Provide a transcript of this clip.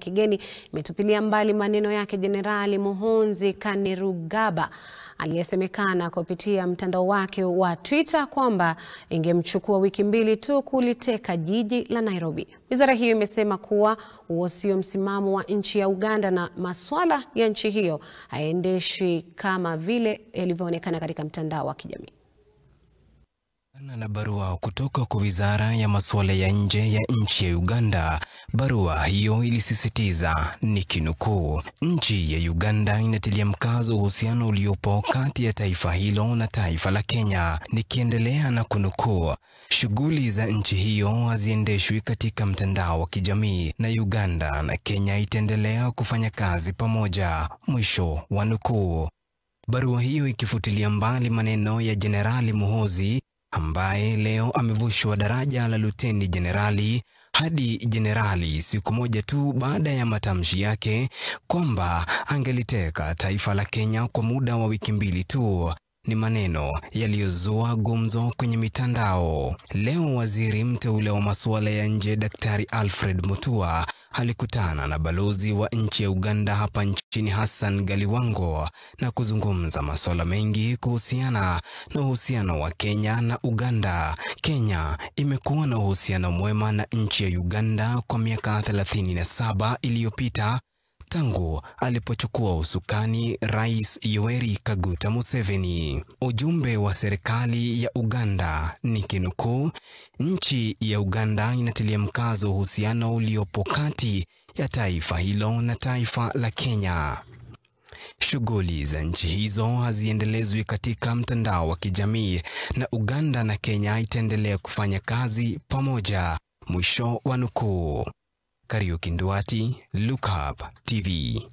kigeni imetupilia mbali maneno yake Jenerali Muhoozi Kainerugaba aliyesemekana kupitia mtandao wake wa Twitter kwamba ingemchukua wiki mbili tu kuliteka jiji la Nairobi. Wizara hiyo imesema kuwa huo sio msimamo wa nchi ya Uganda na masuala ya nchi hiyo hayaendeshwi kama vile yalivyoonekana katika mtandao wa kijamii na barua kutoka kwa Wizara ya Masuala ya Nje ya nchi ya Uganda. Barua hiyo ilisisitiza nikinukuu, nchi ya Uganda inatilia mkazo uhusiano uliopo kati ya taifa hilo na taifa la Kenya. Nikiendelea na kunukuu, shughuli za nchi hiyo haziendeshwi katika mtandao wa kijamii, na Uganda na Kenya itaendelea kufanya kazi pamoja. Mwisho wa nukuu. Barua hiyo ikifutilia mbali maneno ya Jenerali Muhoozi ambaye leo amevushwa daraja la luteni jenerali hadi jenerali siku moja tu baada ya matamshi yake kwamba angeliteka taifa la Kenya kwa muda wa wiki mbili tu. Ni maneno yaliyozua gumzo kwenye mitandao. Leo waziri mteule wa masuala ya nje Daktari Alfred Mutua alikutana na balozi wa nchi ya Uganda hapa nchini Hassan Galiwango na kuzungumza masuala mengi kuhusiana na uhusiano wa Kenya na Uganda. Kenya imekuwa na uhusiano mwema na nchi ya Uganda kwa miaka 37 iliyopita tangu alipochukua usukani Rais Yoweri Kaguta Museveni. Ujumbe wa serikali ya Uganda ni kinukuu, nchi ya Uganda inatilia mkazo uhusiano uliopo kati ya taifa hilo na taifa la Kenya. Shughuli za nchi hizo haziendelezwi katika mtandao wa kijamii na Uganda na Kenya itaendelea kufanya kazi pamoja. Mwisho wa nukuu. Karyo Kinduati, Look Up TV.